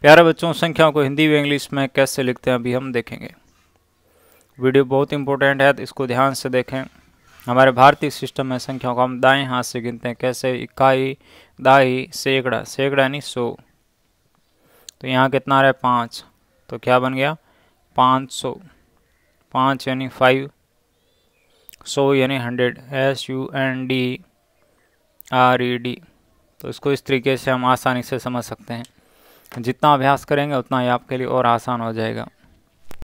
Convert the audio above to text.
प्यारे बच्चों संख्याओं को हिंदी व इंग्लिश में कैसे लिखते हैं अभी हम देखेंगे वीडियो बहुत इंपॉर्टेंट है तो इसको ध्यान से देखें हमारे भारतीय सिस्टम में संख्याओं को हम दाएं हाथ से गिनते हैं कैसे इकाई दाई सैकड़ा सैकड़ा यानी सौ तो यहाँ कितना रहा है पाँच तो क्या बन गया पाँच सौ पाँच यानी फाइव सौ यानी hundred S U N D R E D तो इसको इस तरीके से हम आसानी से समझ सकते हैं जितना अभ्यास करेंगे उतना ही आपके लिए और आसान हो जाएगा